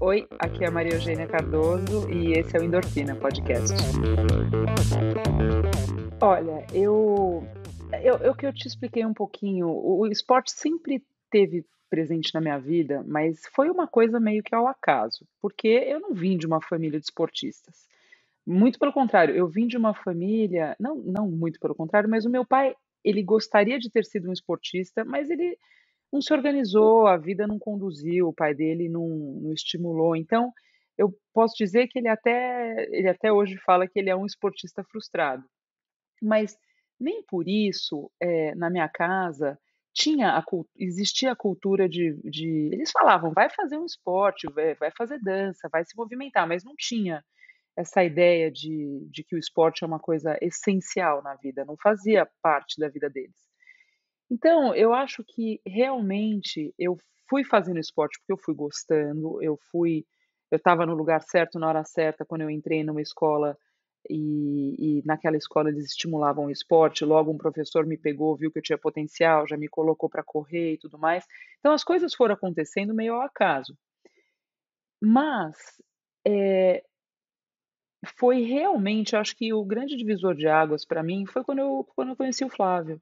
Oi, aqui é a Maria Eugênia Cardoso e esse é o Endorfina Podcast. Olha, eu, eu, eu que eu te expliquei um pouquinho, o, o esporte sempre teve presente na minha vida, mas foi uma coisa meio que ao acaso, porque eu não vim de uma família de esportistas. Muito pelo contrário, eu vim de uma família, não, não muito pelo contrário, mas o meu pai, ele gostaria de ter sido um esportista, mas ele não se organizou, a vida não conduziu, o pai dele não, não estimulou. Então, eu posso dizer que ele até, ele até hoje fala que ele é um esportista frustrado. Mas nem por isso, é, na minha casa, tinha a, existia a cultura de, de, Eles falavam, vai fazer um esporte, vai, vai fazer dança, vai se movimentar, mas não tinha essa ideia de, de que o esporte é uma coisa essencial na vida, não fazia parte da vida deles. Então, eu acho que realmente eu fui fazendo esporte porque eu fui gostando, eu fui, eu estava no lugar certo na hora certa quando eu entrei numa escola e, e naquela escola eles estimulavam o esporte. Logo um professor me pegou, viu que eu tinha potencial, já me colocou para correr e tudo mais. Então as coisas foram acontecendo meio ao acaso, mas é, foi realmente, acho que o grande divisor de águas para mim foi quando eu, quando eu conheci o Flávio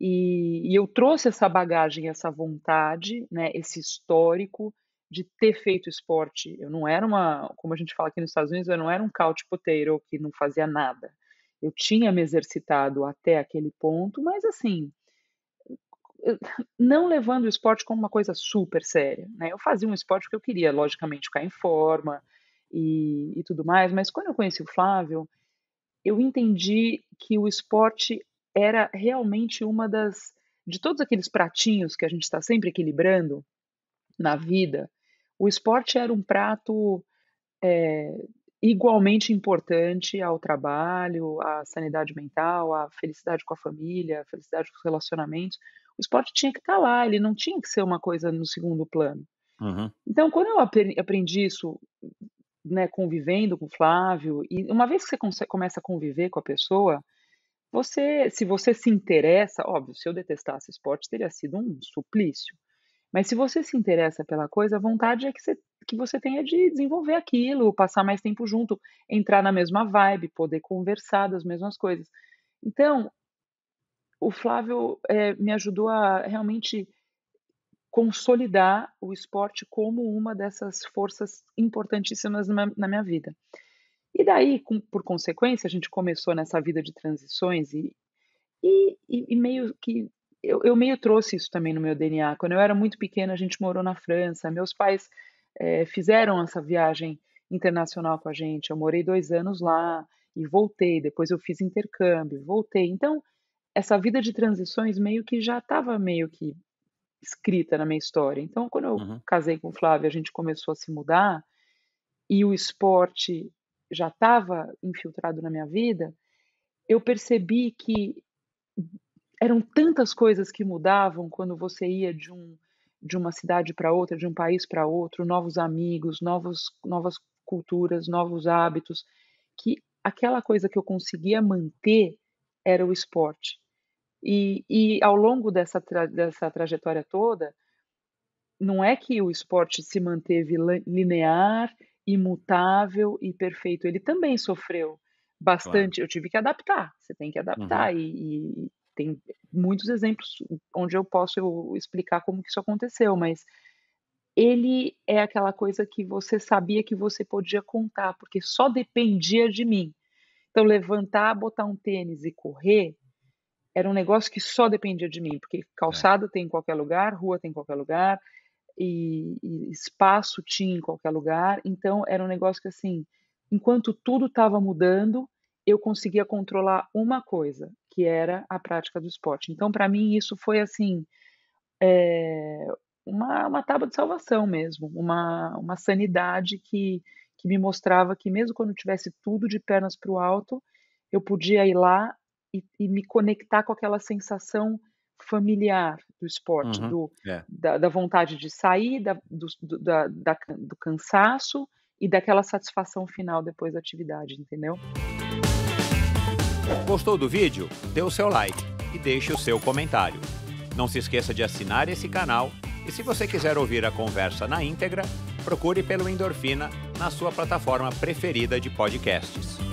e, e, eu trouxe essa bagagem, essa vontade, né, esse histórico de ter feito esporte. Eu não era uma, como a gente fala aqui nos Estados Unidos, eu não era um couch potato que não fazia nada. Eu tinha me exercitado até aquele ponto, mas assim, não levando o esporte como uma coisa super séria. Né? Eu fazia um esporte porque eu queria, logicamente, ficar em forma e, e tudo mais, mas quando eu conheci o Flávio, eu entendi que o esporte era realmente uma das. De todos aqueles pratinhos que a gente está sempre equilibrando na vida, o esporte era um prato é, igualmente importante ao trabalho, à sanidade mental, à felicidade com a família, à felicidade com os relacionamentos. O esporte tinha que estar tá lá, ele não tinha que ser uma coisa no segundo plano. Uhum. Então, quando eu aprendi isso, né, convivendo com o Flávio, e uma vez que você começa a conviver com a pessoa, você, se você se interessa, óbvio, se eu detestasse esporte, teria sido um suplício. Mas se você se interessa pela coisa, a vontade é que você, que você tenha de desenvolver aquilo, passar mais tempo junto, entrar na mesma vibe, poder conversar das mesmas coisas. Então, o Flávio é, me ajudou a realmente consolidar o esporte como uma dessas forças importantíssimas na, na minha vida. E daí, com, por consequência, a gente começou nessa vida de transições e, e, e meio que. Eu, eu, meio trouxe isso também no meu DNA. Quando eu era muito pequena, a gente morou na França. Meus pais é, fizeram essa viagem internacional com a gente. Eu morei dois anos lá e voltei. Depois eu fiz intercâmbio, voltei. Então, essa vida de transições meio que já estava meio que escrita na minha história. Então, quando eu uhum. casei com o Flávio, a gente começou a se mudar e o esporte já estava infiltrado na minha vida, eu percebi que eram tantas coisas que mudavam quando você ia de um de uma cidade para outra, de um país para outro, novos amigos, novos, novas culturas, novos hábitos, que aquela coisa que eu conseguia manter era o esporte. E, e ao longo dessa, tra dessa trajetória toda, não é que o esporte se manteve linear imutável e perfeito. Ele também sofreu bastante. Claro. Eu tive que adaptar. Você tem que uhum. adaptar uhum. e, e, tem muitos exemplos onde eu posso explicar como que isso aconteceu, mas ele é aquela coisa que você sabia que você podia contar, porque só dependia de mim. Então levantar, botar um tênis e correr era um negócio que só dependia de mim, porque calçada é. tem em qualquer lugar, rua tem em qualquer lugar, e, e espaço tinha em qualquer lugar. Então era um negócio que assim, enquanto tudo estava mudando, eu conseguia controlar uma coisa, que era a prática do esporte. Então, para mim, isso foi assim é, uma, uma tábua de salvação mesmo, uma, uma sanidade que, que me mostrava que, mesmo quando eu tivesse tudo de pernas para o alto, eu podia ir lá e, e, me conectar com aquela sensação familiar do esporte, uhum, do, é. da, da, vontade de sair, da, do, da, da, do cansaço e daquela satisfação final depois da atividade, entendeu? Gostou do vídeo? Dê o seu like e deixe o seu comentário. Não se esqueça de assinar esse canal e se você quiser ouvir a conversa na íntegra, procure pelo Endorfina na sua plataforma preferida de podcasts.